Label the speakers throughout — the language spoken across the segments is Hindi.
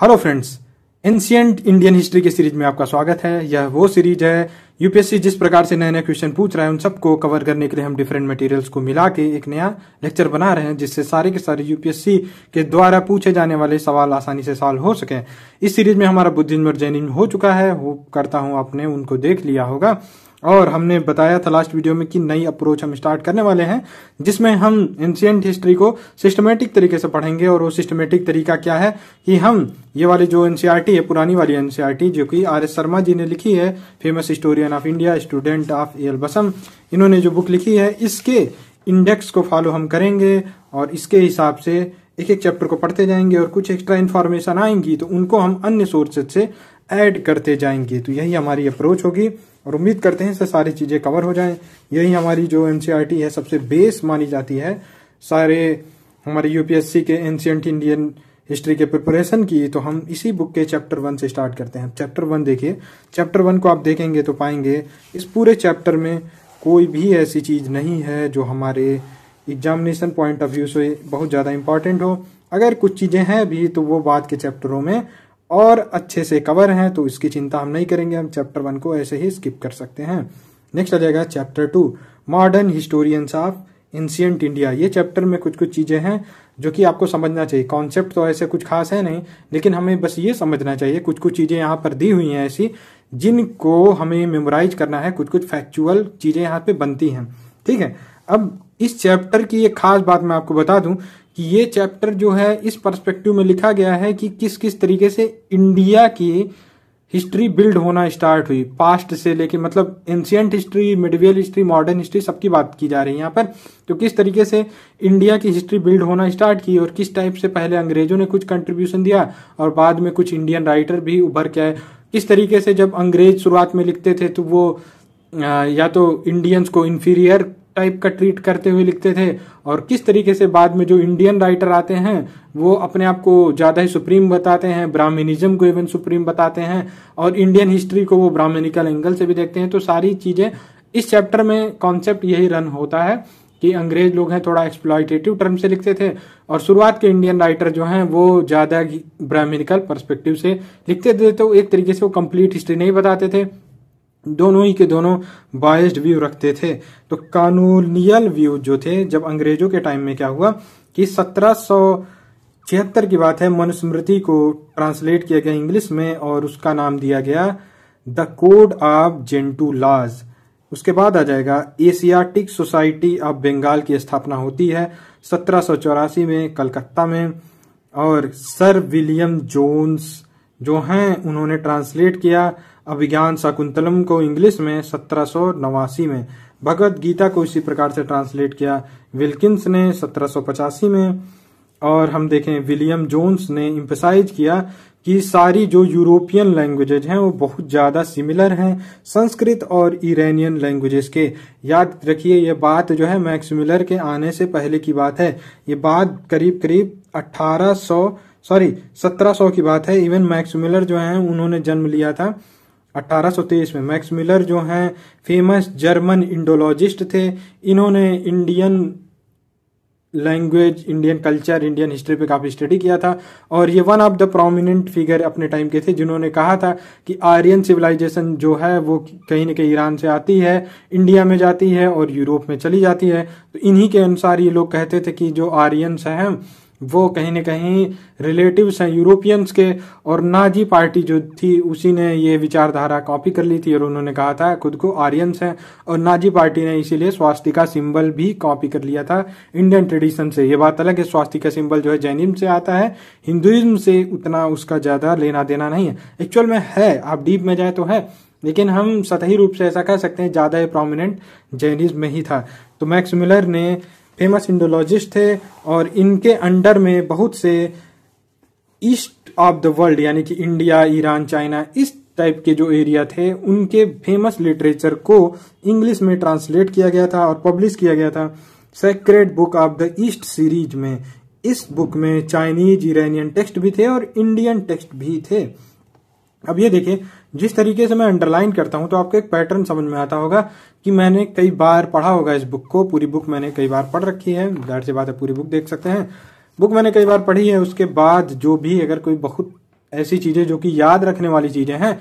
Speaker 1: hello friends ancient Indian history के सीरीज में आपका स्वागत है यह वो सीरीज है यूपीएससी जिस प्रकार से नए नए क्वेश्चन पूछ रहा है उन सबको कवर करने के लिए हम डिफरेंट मटेरियल्स को मिला के एक नया लेक्चर बना रहे हैं जिससे सारे के सारे यूपीएससी के द्वारा पूछे जाने वाले सवाल आसानी से सॉल्व हो सके इस सीरीज में हमारा बुद्धिज्म और जैनिंग हो चुका है वो करता हूँ आपने उनको देख लिया होगा और हमने बताया था लास्ट वीडियो में कि नई अप्रोच हम स्टार्ट करने वाले हैं जिसमें हम एंशियंट हिस्ट्री को सिस्टमेटिक तरीके से पढ़ेंगे और वो सिस्टमेटिक तरीका क्या है कि हम ये वाली जो एनसीईआरटी e है पुरानी वाली एनसीईआरटी e जो कि आर एस शर्मा जी ने लिखी है famous historian of India student of L Basham इन्होंने जो बुक लिखी है इसके इंडेक्स को फॉलो हम करेंगे और इसके हिसाब से एक एक चैप्टर को पढ़ते जाएंगे और कुछ एक्स्ट्रा इन्फॉर्मेशन आएंगी तो उनको हम अन्य सोर्सेज से ऐड करते जाएंगे तो यही हमारी अप्रोच होगी और उम्मीद करते हैं इससे सारी चीज़ें कवर हो जाएं यही हमारी जो एन e है सबसे बेस मानी जाती है सारे हमारे यूपीएससी के एनशियंट इंडियन हिस्ट्री के प्रिपरेशन की तो हम इसी बुक के चैप्टर वन से स्टार्ट करते हैं चैप्टर वन देखिए चैप्टर वन को आप देखेंगे तो पाएंगे इस पूरे चैप्टर में कोई भी ऐसी चीज़ नहीं है जो हमारे एग्जामिनेशन पॉइंट ऑफ व्यू से बहुत ज़्यादा इंपॉर्टेंट हो अगर कुछ चीज़ें हैं भी तो वो बाद के चैप्टरों में और अच्छे से कवर हैं तो इसकी चिंता हम नहीं करेंगे हम चैप्टर वन को ऐसे ही स्किप कर सकते हैं नेक्स्ट आ जाएगा chapter two modern historians of ancient India ये चैप्टर में कुछ कुछ चीज़ें हैं जो कि आपको समझना चाहिए कॉन्सेप्ट तो ऐसे कुछ खास है नहीं लेकिन हमें बस ये समझना चाहिए कुछ कुछ चीज़ें यहाँ पर दी हुई हैं ऐसी जिनको हमें मेमोराइज करना है कुछ कुछ फैक्चुअल चीज़ें यहाँ पे बनती हैं ठीक है अब इस चैप्टर की एक खास बात मैं आपको बता दूं कि ये चैप्टर जो है इस परस्पेक्टिव में लिखा गया है कि किस किस तरीके से इंडिया की हिस्ट्री बिल्ड होना स्टार्ट हुई पास्ट से लेके मतलब ancient history medieval history modern history सबकी बात की जा रही है यहाँ पर तो किस तरीके से इंडिया की हिस्ट्री बिल्ड होना स्टार्ट की और किस टाइप से पहले अंग्रेजों ने कुछ कंट्रीब्यूशन दिया और बाद में कुछ इंडियन राइटर भी उभर के आए किस तरीके से जब अंग्रेज शुरुआत में लिखते थे तो वो या तो इंडियंस को इन्फीरियर टाइप का ट्रीट करते हुए लिखते थे और किस तरीके से बाद में जो इंडियन राइटर आते हैं वो अपने आप को ज़्यादा ही सुप्रीम बताते हैं ब्राह्मणिज्म को इवन सुप्रीम बताते हैं और इंडियन हिस्ट्री को वो ब्राह्मणिकल एंगल से भी देखते हैं तो सारी चीज़ें इस चैप्टर में कॉन्सेप्ट यही रन होता है कि अंग्रेज लोग हैं थोड़ा एक्सप्लॉयटेटिव टर्म से लिखते थे और शुरुआत के इंडियन राइटर जो हैं वो ज़्यादा ब्राह्मणिकल पर्सपेक्टिव से लिखते थे तो एक तरीके से वो कंप्लीट हिस्ट्री नहीं बताते थे दोनों ही के दोनों बायस्ड व्यू रखते थे तो कानूनियल व्यू जो थे जब अंग्रेजों के टाइम में क्या हुआ कि सत्रह छिहत्तर की बात है मनुस्मृति को ट्रांसलेट किया गया इंग्लिश में और उसका नाम दिया गया द कोड ऑफ जेंटू लाज उसके बाद आ जाएगा एशियाटिक सोसाइटी ऑफ बंगाल की स्थापना होती है सत्रह में कलकत्ता में और सर विलियम जोन्स जो हैं उन्होंने ट्रांसलेट किया अभिज्ञान शाकुंतलम को इंग्लिश में सत्रह में भगवत गीता को इसी प्रकार से ट्रांसलेट किया विल्किंस ने सत्रह में और हम देखें विलियम जोन्स ने इम्पेसाइज किया कि सारी जो यूरोपियन लैंग्वेजेज हैं वो बहुत ज़्यादा सिमिलर हैं संस्कृत और ईरानियन लैंग्वेजेस के याद रखिए ये बात जो है मैक्समिलर के आने से पहले की बात है ये बात करीब करीब अट्ठारह सॉरी 1700 की बात है इवन मैक्स मिलर जो हैं उन्होंने जन्म लिया था 1823 में मैक्स मिलर जो हैं फेमस जर्मन इंडोलॉजिस्ट थे इन्होंने Indian language Indian culture Indian history पे काफ़ी स्टडी किया था और ये one of the prominent figure अपने टाइम के थे जिन्होंने कहा था कि आर्यन सिविलाइजेशन जो है वो कहीं ना कहीं ईरान से आती है इंडिया में जाती है और यूरोप में चली जाती है तो इन्हीं के अनुसार ये लोग कहते थे कि जो आर्यनस हैं वो कहीं ना कहीं रिलेटिव्स हैं यूरोपियंस के और नाजी पार्टी जो थी उसी ने ये विचारधारा कॉपी कर ली थी और उन्होंने कहा था खुद को आर्यंस हैं और नाजी पार्टी ने इसीलिए स्वास्थ्य का सिंबल भी कॉपी कर लिया था इंडियन ट्रेडिशन से ये बात अलग है स्वास्थ्य का सिंबल जो है जैनिज्म से आता है हिंदुइज्म से उतना उसका ज़्यादा लेना देना नहीं है एक्चुअल में है आप डीप में जाए तो है लेकिन हम सतही रूप से ऐसा कह सकते हैं ज़्यादा प्रोमिनेंट जैनिज्म में ही था तो मैक्स मिलर ने फेमस इंडोलॉजिस्ट थे और इनके अंडर में बहुत से ईस्ट ऑफ द वर्ल्ड यानी कि इंडिया ईरान चाइना इस टाइप के जो एरिया थे उनके फेमस लिटरेचर को इंग्लिश में ट्रांसलेट किया गया था और पब्लिश किया गया था sacred book of the east series में इस बुक में चाइनीज ईरानियन टेक्स्ट भी थे और इंडियन टेक्स्ट भी थे अब ये देखें जिस तरीके से मैं अंडरलाइन करता हूं तो आपको एक पैटर्न समझ में आता होगा कि मैंने कई बार पढ़ा होगा इस बुक को पूरी बुक मैंने कई बार पढ़ रखी है जाहिर सी बात है पूरी बुक देख सकते हैं बुक मैंने कई बार पढ़ी है उसके बाद जो भी अगर कोई बहुत ऐसी चीज़ें जो कि याद रखने वाली चीज़ें हैं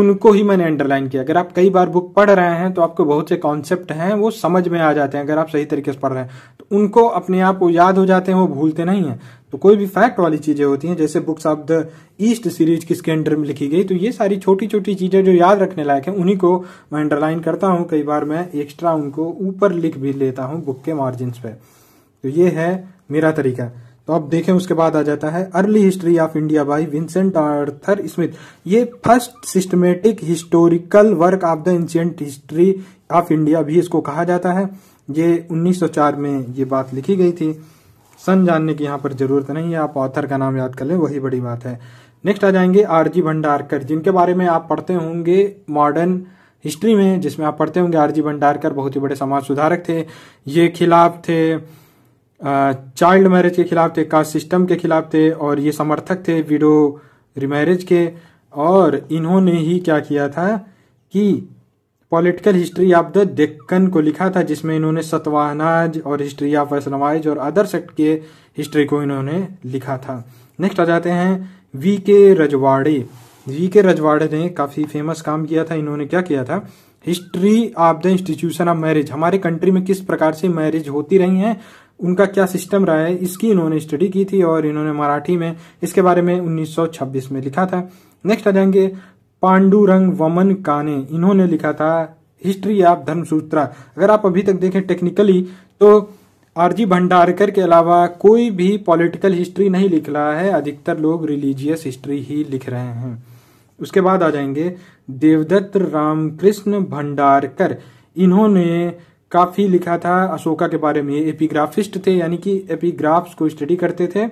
Speaker 1: उनको ही मैंने अंडरलाइन किया अगर आप कई बार बुक पढ़ रहे हैं तो आपको बहुत से कॉन्सेप्ट हैं वो समझ में आ जाते हैं अगर आप सही तरीके से पढ़ रहे हैं उनको अपने आप को याद हो जाते हैं वो भूलते नहीं हैं तो कोई भी फैक्ट वाली चीजें होती हैं जैसे books of the east series किसके अंडर में लिखी गई तो ये सारी छोटी छोटी चीजें जो याद रखने लायक हैं उन्हीं को मैं अंडरलाइन करता हूँ कई बार मैं एक्स्ट्रा उनको ऊपर लिख भी लेता हूँ बुक के मार्जिन पे तो ये है मेरा तरीका तो आप देखें उसके बाद आ जाता है early history of India by Vincent Arthur Smith ये first systematic historical work of the ancient history of India भी इसको कहा जाता है ये 1904 में ये बात लिखी गई थी सन जानने की यहाँ पर जरूरत नहीं है आप ऑथर का नाम याद कर लें वही बड़ी बात है नेक्स्ट आ जाएंगे आरजी भंडारकर जिनके बारे में आप पढ़ते होंगे मॉडर्न हिस्ट्री में जिसमें आप पढ़ते होंगे आरजी भंडारकर बहुत ही बड़े समाज सुधारक थे ये खिलाफ थे चाइल्ड मैरिज के खिलाफ थे कास्ट सिस्टम के खिलाफ थे और ये समर्थक थे विडो रिमैरिज के और इन्होंने ही क्या किया था कि political history of the Deccan को लिखा था जिसमें इन्होंने सतवाहनाज और हिस्ट्री ऑफ वैष्णवाइज और अदर सेक्ट के हिस्ट्री को इन्होंने लिखा था नेक्स्ट आ जाते हैं वी के रजवाड़े वी के रजवाड़े ने काफ़ी फेमस काम किया था इन्होंने क्या किया था history of the institution of marriage हमारे कंट्री में किस प्रकार से मैरिज होती रही है उनका क्या सिस्टम रहा है इसकी इन्होंने स्टडी की थी और इन्होंने मराठी में इसके बारे में 1926 में लिखा था नेक्स्ट आ जाएंगे पांडुरंग वमन काने इन्होंने लिखा था हिस्ट्री ऑफ धर्मसूत्रा अगर आप अभी तक देखें टेक्निकली तो आरजी भंडारकर के अलावा कोई भी पॉलिटिकल हिस्ट्री नहीं लिख रहा है अधिकतर लोग रिलीजियस हिस्ट्री ही लिख रहे हैं उसके बाद आ जाएंगे देवदत्त रामकृष्ण भंडारकर इन्होंने काफ़ी लिखा था अशोका के बारे में एपिग्राफिस्ट थे यानी कि एपिग्राफ्स को स्टडी करते थे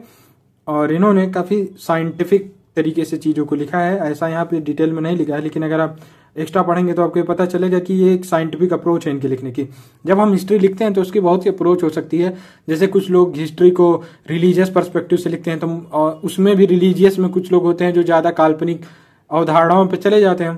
Speaker 1: और इन्होंने काफ़ी साइंटिफिक तरीके से चीज़ों को लिखा है ऐसा यहाँ पे डिटेल में नहीं लिखा है लेकिन अगर आप एक्स्ट्रा पढ़ेंगे तो आपको पता चलेगा कि ये एक साइंटिफिक अप्रोच है इनके लिखने की जब हम हिस्ट्री लिखते हैं तो उसकी बहुत सी अप्रोच हो सकती है जैसे कुछ लोग हिस्ट्री को रिलीजियस पर्सपेक्टिव से लिखते हैं तो उसमें भी रिलीजियस में कुछ लोग होते हैं जो ज़्यादा काल्पनिक अवधारणाओं पर चले जाते हैं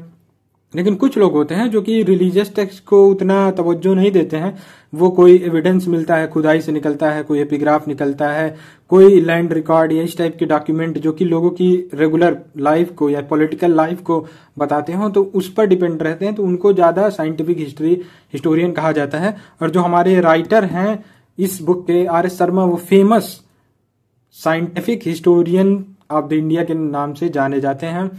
Speaker 1: लेकिन कुछ लोग होते हैं जो कि रिलीजियस टेक्स्ट को उतना तवज्जो नहीं देते हैं वो कोई एविडेंस मिलता है खुदाई से निकलता है कोई एपिग्राफ निकलता है कोई लैंड रिकॉर्ड या इस टाइप के डॉक्यूमेंट जो कि लोगों की रेगुलर लाइफ को या पॉलिटिकल लाइफ को बताते हो तो उस पर डिपेंड रहते हैं तो उनको ज़्यादा साइंटिफिक हिस्ट्री हिस्टोरियन कहा जाता है और जो हमारे राइटर हैं इस बुक के आर एस शर्मा वो famous scientific historian of the India के नाम से जाने जाते हैं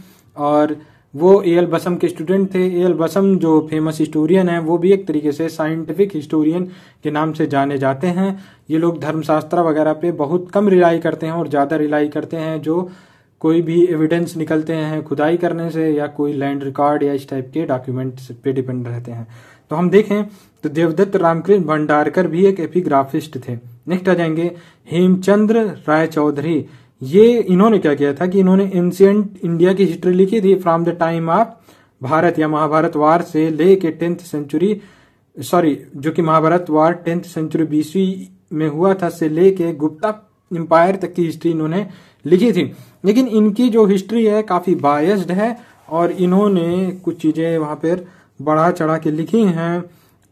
Speaker 1: और वो ए एल बसम के स्टूडेंट थे ए एल बसम जो फेमस हिस्टोरियन है वो भी एक तरीके से साइंटिफिक हिस्टोरियन के नाम से जाने जाते हैं ये लोग धर्मशास्त्र वगैरह पे बहुत कम रिलाई करते हैं और ज़्यादा रिलाई करते हैं जो कोई भी एविडेंस निकलते हैं खुदाई करने से या कोई लैंड रिकॉर्ड या इस टाइप के डॉक्यूमेंट पे डिपेंड रहते हैं तो हम देखें तो देवदत्त रामकृष्ण भंडारकर भी एक एपिग्राफिस्ट थे नेक्स्ट आ जाएंगे हेमचंद्र राय चौधरी ये इन्होंने क्या किया था कि इन्होंने एंशियंट इंडिया की हिस्ट्री लिखी थी from the time of Bharat या महाभारत वार से ले के टेंथ सेंचुरी सॉरी जो कि महाभारत वार टेंथ सेंचुरी बीसवीं में हुआ था से ले के गुप्ता एम्पायर तक की हिस्ट्री इन्होंने लिखी थी लेकिन इनकी जो हिस्ट्री है काफ़ी बायस्ड है और इन्होंने कुछ चीज़ें वहां पर बढ़ा चढ़ा के लिखी हैं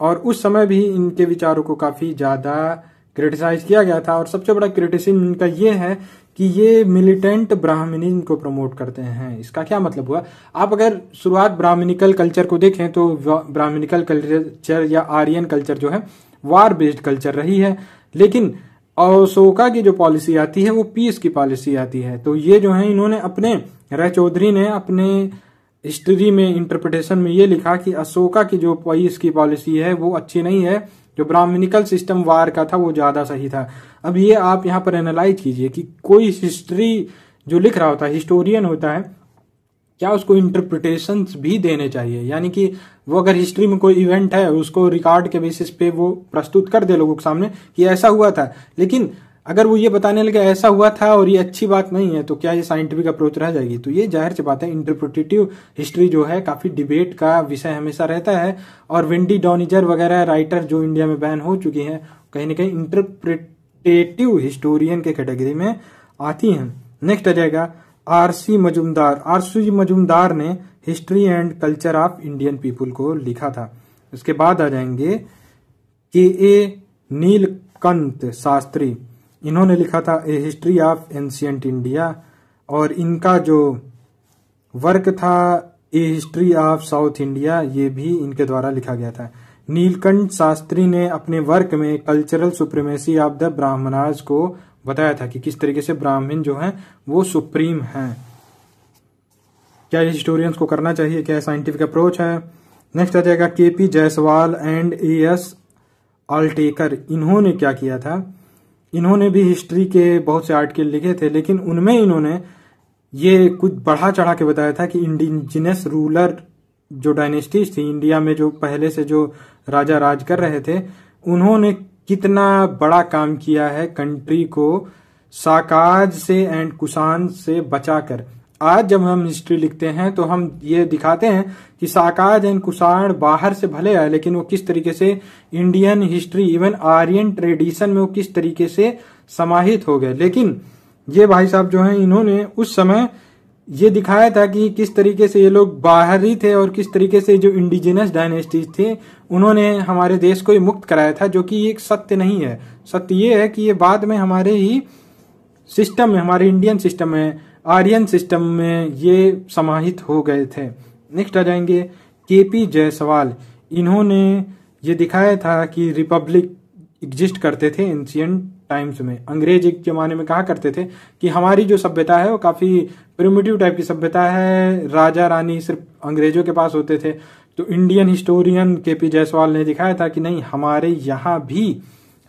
Speaker 1: और उस समय भी इनके विचारों को काफ़ी ज़्यादा क्रिटिसाइज किया गया था और सबसे बड़ा क्रिटिसिज्म इनका ये है कि ये मिलिटेंट ब्राह्मणिज्म को प्रमोट करते हैं इसका क्या मतलब हुआ आप अगर शुरुआत ब्राह्मणिकल कल्चर को देखें तो ब्राह्मणिकल कल्चर या आर्यन कल्चर जो है वार बेस्ड कल्चर रही है लेकिन अशोका की जो पॉलिसी आती है वो पीस की पॉलिसी आती है तो ये जो है इन्होंने अपने रह चौधरी ने अपने हिस्ट्री में इंटरप्रिटेशन में ये लिखा कि अशोका की जो पीस की पॉलिसी है वो अच्छी नहीं है जो ब्राह्मणिकल सिस्टम वार का था वो ज़्यादा सही था अब ये आप यहाँ पर एनालाइज कीजिए कि कोई हिस्ट्री जो लिख रहा होता है हिस्टोरियन होता है क्या उसको इंटरप्रिटेशन भी देने चाहिए यानी कि वो अगर हिस्ट्री में कोई इवेंट है उसको रिकॉर्ड के बेसिस पे वो प्रस्तुत कर दे लोगों के सामने कि ऐसा हुआ था लेकिन अगर वो ये बताने लगे ऐसा हुआ था और ये अच्छी बात नहीं है तो क्या ये साइंटिफिक अप्रोच रह जाएगी तो ये जाहिर सी बात है इंटरप्रिटेटिव हिस्ट्री जो है काफी डिबेट का विषय हमेशा रहता है और विंडी डॉनिजर वगैरह राइटर जो इंडिया में बैन हो चुकी हैं कहीं ना कहीं इंटरप्रिटेटिव हिस्टोरियन के कैटेगरी में आती हैं नेक्स्ट आ जाएगा आरसी मजुमदार आरसी मजुमदार ने history and culture of Indian people को लिखा था उसके बाद आ जाएंगे के ए नीलकंत शास्त्री इन्होंने लिखा था a history of ancient India और इनका जो वर्क था a history of South India ये भी इनके द्वारा लिखा गया था नीलकंठ शास्त्री ने अपने वर्क में cultural supremacy of the Brahmanas को बताया था कि किस तरीके से ब्राह्मण जो हैं वो सुप्रीम हैं क्या हिस्टोरियंस को करना चाहिए क्या साइंटिफिक अप्रोच है नेक्स्ट आ जाएगा K P Jayaswal and A S Altekar इन्होंने क्या किया था इन्होंने भी हिस्ट्री के बहुत से आर्टिकल लिखे थे लेकिन उनमें इन्होंने ये कुछ बढ़ा चढ़ा के बताया था कि इंडिजिनस रूलर जो डायनेस्टीज थी इंडिया में जो पहले से जो राजा राज कर रहे थे उन्होंने कितना बड़ा काम किया है कंट्री को साकाज से एंड कुसान से बचाकर आज जब हम हिस्ट्री लिखते हैं तो हम ये दिखाते हैं कि साकार जैन कुषाण बाहर से भले आए लेकिन वो किस तरीके से Indian history even Aryan tradition में वो किस तरीके से समाहित हो गए लेकिन ये भाई साहब जो हैं इन्होंने उस समय ये दिखाया था कि किस तरीके से ये लोग बाहरी थे और किस तरीके से जो इंडिजिनस डायनेस्टीज थे उन्होंने हमारे देश को मुक्त कराया था जो कि एक सत्य नहीं है सत्य ये है कि ये बाद में हमारे ही सिस्टम में हमारे इंडियन सिस्टम में आर्यन सिस्टम में ये समाहित हो गए थे नेक्स्ट आ जाएंगे के पी जायसवाल इन्होंने ये दिखाया था कि रिपब्लिक एग्जिस्ट करते थे एंशियंट टाइम्स में अंग्रेज एक जमाने में कहा करते थे कि हमारी जो सभ्यता है वो काफ़ी प्रिमिटिव टाइप की सभ्यता है राजा रानी सिर्फ अंग्रेजों के पास होते थे तो Indian historian K P Jayaswal ने दिखाया था कि नहीं हमारे यहाँ भी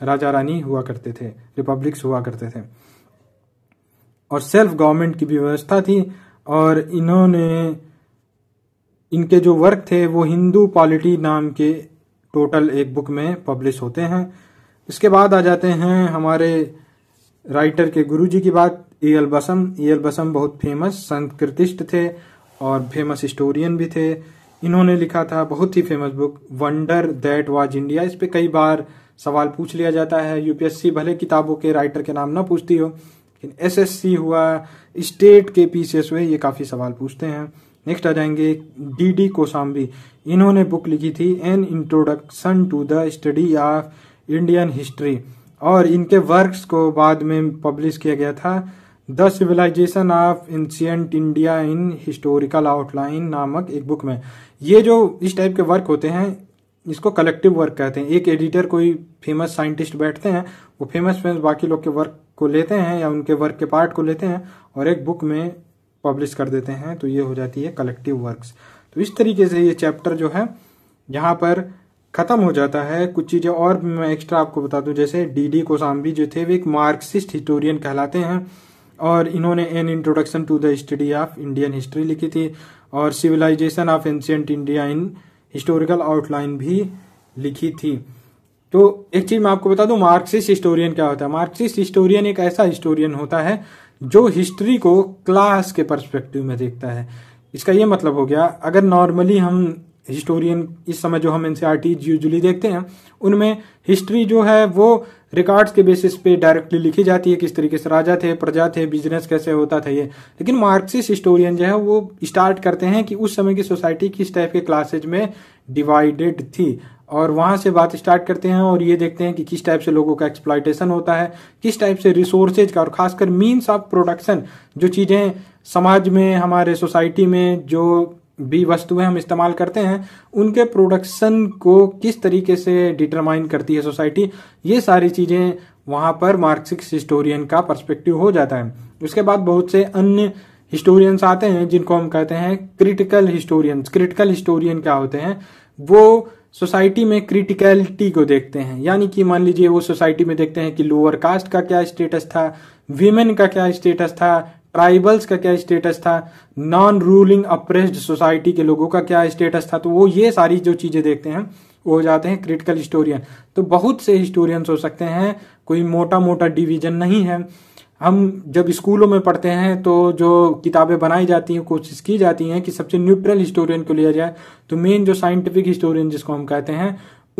Speaker 1: राजा रानी हुआ करते थे रिपब्लिक्स हुआ करते थे और सेल्फ गवर्नमेंट की भी व्यवस्था थी और इन्होंने इनके जो वर्क थे वो हिंदू पॉलिटी नाम के टोटल एक बुक में पब्लिश होते हैं इसके बाद आ जाते हैं हमारे राइटर के गुरुजी की बात ई एल बसम ई एल बसम बहुत फेमस संस्कृतिस्ट थे और फेमस हिस्टोरियन भी थे इन्होंने लिखा था बहुत ही famous book wonder that was India इस पर कई बार सवाल पूछ लिया जाता है यूपीएससी भले किताबों के राइटर के नाम ना पूछती हो एसएससी हुआ स्टेट के पीसीएस हुए ये काफ़ी सवाल पूछते हैं नेक्स्ट आ जाएंगे डी डी कोसाम्बी इन्होंने बुक लिखी थी an introduction to the study of Indian history और इनके वर्क्स को बाद में पब्लिश किया गया था the civilisation of ancient India in historical outline नामक एक बुक में ये जो इस टाइप के वर्क होते हैं इसको कलेक्टिव वर्क कहते हैं एक एडिटर कोई फेमस साइंटिस्ट बैठते हैं वो फेमस फेमस बाकी लोग के वर्क को लेते हैं या उनके वर्क के पार्ट को लेते हैं और एक बुक में पब्लिश कर देते हैं तो ये हो जाती है कलेक्टिव वर्क्स तो इस तरीके से ये चैप्टर जो है यहाँ पर खत्म हो जाता है कुछ चीजें और मैं एक्स्ट्रा आपको बता दूं जैसे डी डी कोसाम्बी जो थे वे एक मार्क्सिस्ट हिस्टोरियन कहलाते हैं और इन्होंने an introduction to the study of Indian history लिखी थी और civilisation of ancient India in historical outline भी लिखी थी तो एक चीज मैं आपको बता दूं मार्क्सिस्ट हिस्टोरियन क्या होता है मार्क्सिस्ट हिस्टोरियन एक ऐसा हिस्टोरियन होता है जो हिस्ट्री को क्लास के परस्पेक्टिव में देखता है इसका ये मतलब हो गया अगर नॉर्मली हम हिस्टोरियन इस समय जो हम एन यूजली देखते हैं उनमें हिस्ट्री जो है वो रिकॉर्ड्स के बेसिस पे डायरेक्टली लिखी जाती है किस तरीके से राजा थे प्रजा थे बिजनेस कैसे होता था ये लेकिन मार्क्सिस्ट हिस्टोरियन जो है वो स्टार्ट करते हैं कि उस समय की सोसाइटी किस टाइप के क्लासेज में डिवाइडेड थी और वहाँ से बात स्टार्ट करते हैं और ये देखते हैं कि किस टाइप से लोगों का एक्सप्लाइटेशन होता है किस टाइप से रिसोर्सेज का और खासकर मीन्स ऑफ प्रोडक्शन जो चीज़ें समाज में हमारे सोसाइटी में जो भी वस्तुएं हम इस्तेमाल करते हैं उनके प्रोडक्शन को किस तरीके से डिटरमाइन करती है सोसाइटी ये सारी चीज़ें वहाँ पर मार्क्सिक्स हिस्टोरियन का पर्सपेक्टिव हो जाता है उसके बाद बहुत से अन्य हिस्टोरियंस आते हैं जिनको हम कहते हैं क्रिटिकल हिस्टोरियंस क्रिटिकल हिस्टोरियन क्या होते हैं वो सोसाइटी में क्रिटिकलिटी को देखते हैं यानी कि मान लीजिए वो सोसाइटी में देखते हैं कि लोअर कास्ट का क्या स्टेटस था वीमेन का क्या स्टेटस था ट्राइबल्स का क्या स्टेटस था नॉन रूलिंग अप्रेस्ड सोसाइटी के लोगों का क्या स्टेटस था तो वो ये सारी जो चीज़ें देखते हैं वो हो जाते हैं क्रिटिकल हिस्टोरियन तो बहुत से हिस्टोरियंस हो सकते हैं कोई मोटा मोटा डिवीजन नहीं है हम जब स्कूलों में पढ़ते हैं तो जो किताबें बनाई जाती हैं कोशिश की जाती हैं कि सबसे न्यूट्रल हिस्टोरियन को लिया जाए तो मेन जो साइंटिफिक हिस्टोरियन जिसको हम कहते हैं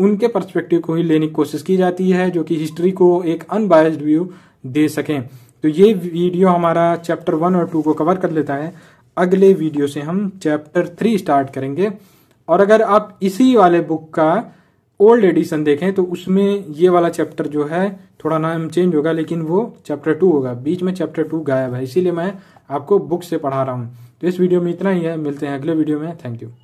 Speaker 1: उनके पर्सपेक्टिव को ही लेने की कोशिश की जाती है जो कि हिस्ट्री को एक अनबायस्ड व्यू दे सकें तो ये वीडियो हमारा चैप्टर वन और टू को कवर कर लेता है अगले वीडियो से हम चैप्टर थ्री स्टार्ट करेंगे और अगर आप इसी वाले बुक का ओल्ड एडिशन देखें तो उसमें ये वाला चैप्टर जो है थोड़ा नाम चेंज होगा लेकिन वो चैप्टर टू होगा बीच में चैप्टर टू गायब है इसीलिए मैं आपको बुक से पढ़ा रहा हूँ तो इस वीडियो में इतना ही है मिलते हैं अगले वीडियो में थैंक यू